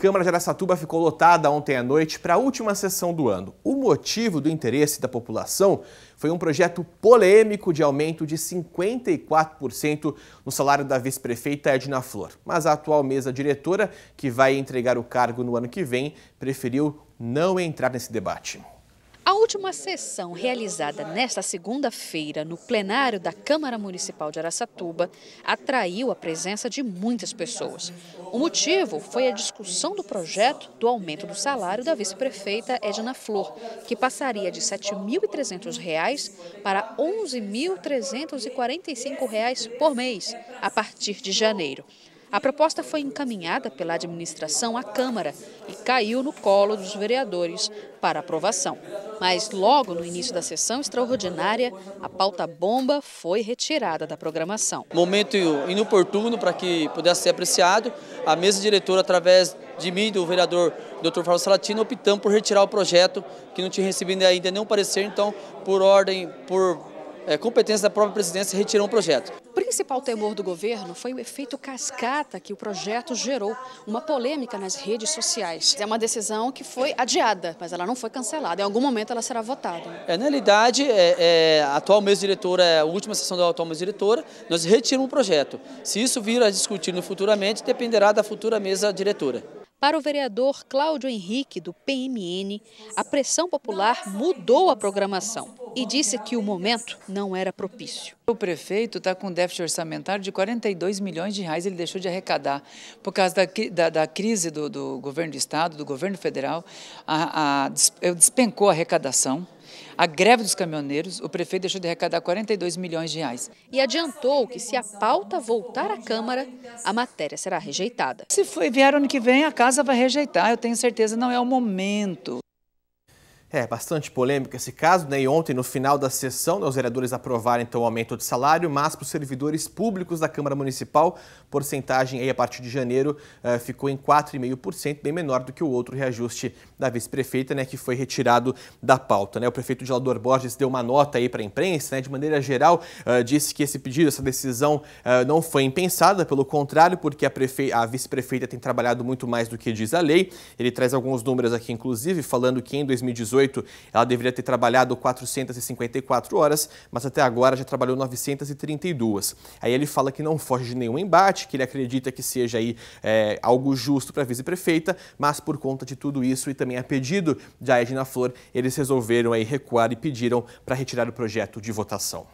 Câmara de Aracatuba ficou lotada ontem à noite para a última sessão do ano. O motivo do interesse da população foi um projeto polêmico de aumento de 54% no salário da vice-prefeita Edna Flor. Mas a atual mesa diretora, que vai entregar o cargo no ano que vem, preferiu não entrar nesse debate última sessão realizada nesta segunda-feira no plenário da Câmara Municipal de Araçatuba atraiu a presença de muitas pessoas. O motivo foi a discussão do projeto do aumento do salário da vice-prefeita Edna Flor, que passaria de R$ 7.300 para R$ 11.345 por mês a partir de janeiro. A proposta foi encaminhada pela administração à Câmara e caiu no colo dos vereadores para aprovação. Mas logo no início da sessão extraordinária, a pauta bomba foi retirada da programação. Momento inoportuno para que pudesse ser apreciado. A mesa diretora, através de mim, do vereador Dr. Fábio Salatino, optamos por retirar o projeto, que não tinha recebido ainda nenhum parecer, então, por ordem, por é, competência da própria presidência retirar um projeto. O principal temor do governo foi o efeito cascata que o projeto gerou, uma polêmica nas redes sociais. É uma decisão que foi adiada, mas ela não foi cancelada. Em algum momento ela será votada. É, na realidade, é, é, a atual mesa-diretora, a última sessão da atual mesa-diretora, nós retiramos o projeto. Se isso vir a discutir no futuramente, dependerá da futura mesa-diretora. Para o vereador Cláudio Henrique, do PMN, a pressão popular mudou a programação e disse que o momento não era propício. O prefeito está com um déficit orçamentário de 42 milhões de reais, ele deixou de arrecadar. Por causa da, da, da crise do, do, governo do Estado, do governo federal, a, a, despencou a arrecadação. A greve dos caminhoneiros, o prefeito deixou de arrecadar 42 milhões de reais. E adiantou que se a pauta voltar à Câmara, a matéria será rejeitada. Se for, vier ano que vem, a casa vai rejeitar, eu tenho certeza, não é o momento. É, bastante polêmico esse caso, né? E ontem, no final da sessão, né, os vereadores aprovaram então o aumento de salário, mas para os servidores públicos da Câmara Municipal, porcentagem aí a partir de janeiro uh, ficou em 4,5%, bem menor do que o outro reajuste da vice-prefeita, né? Que foi retirado da pauta, né? O prefeito Gelador Borges deu uma nota aí para a imprensa, né? De maneira geral, uh, disse que esse pedido, essa decisão uh, não foi impensada, pelo contrário, porque a, prefe... a vice-prefeita tem trabalhado muito mais do que diz a lei. Ele traz alguns números aqui, inclusive, falando que em 2018, 2018, ela deveria ter trabalhado 454 horas, mas até agora já trabalhou 932. Aí ele fala que não foge de nenhum embate, que ele acredita que seja aí é, algo justo para a vice-prefeita, mas por conta de tudo isso e também a pedido de Edna Flor, eles resolveram aí recuar e pediram para retirar o projeto de votação.